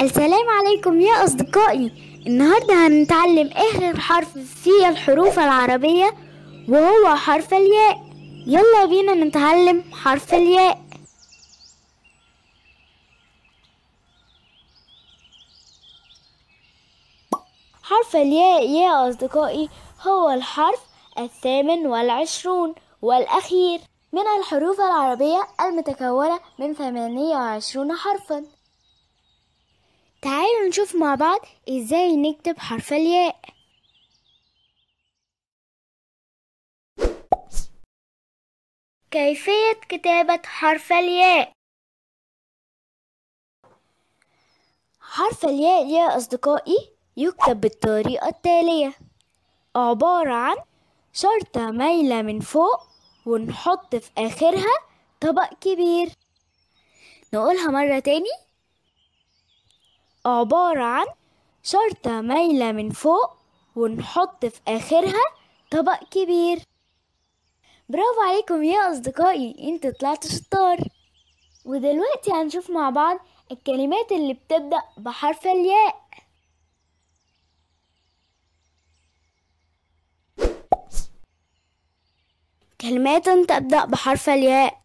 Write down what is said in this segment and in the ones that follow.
السلام عليكم يا أصدقائي النهاردة هنتعلم آخر حرف في الحروف العربية وهو حرف الياء يلا بينا نتعلم حرف الياء حرف الياء يا أصدقائي هو الحرف الثامن والعشرون والأخير من الحروف العربية المتكونة من ثمانية وعشرون حرفاً تعالوا نشوف مع بعض ازاي نكتب حرف الياء كيفية كتابة حرف الياء حرف الياء يا أصدقائي يكتب بالطريقة التالية عبارة عن شرطة مايلة من فوق ونحط في آخرها طبق كبير نقولها مرة تاني عبارة عن شرطة مايلة من فوق ونحط في آخرها طبق كبير برافو عليكم يا أصدقائي انتوا طلعتوا شطار ودلوقتي هنشوف مع بعض الكلمات اللي بتبدأ بحرف الياء كلمات تبدأ بحرف الياء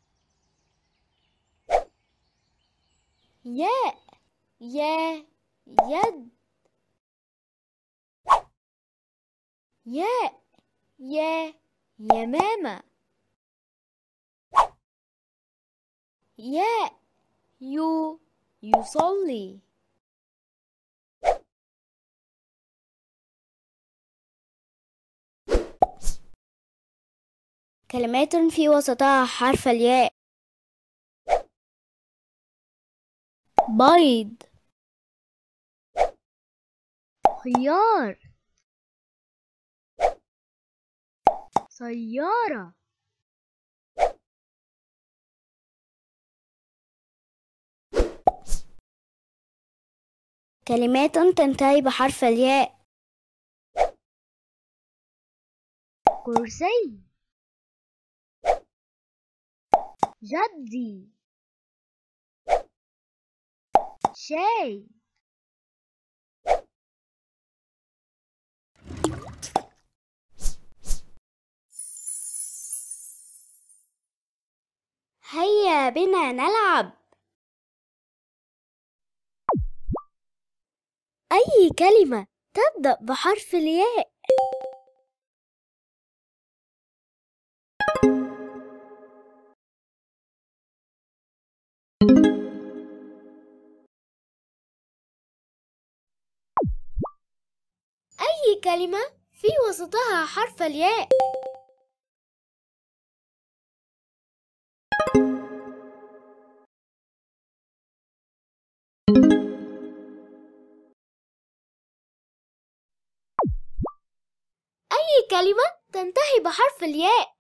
ياء يا يد ياء يا يمامة ياء يو يصلي كلمات في وسطها حرف الياء بيض خيار سيارة كلمات تنتهي بحرف الياء كرسي جدي شاي بنا نلعب أي كلمة تبدأ بحرف الياء أي كلمة في وسطها حرف الياء كلمة تنتهي بحرف الياء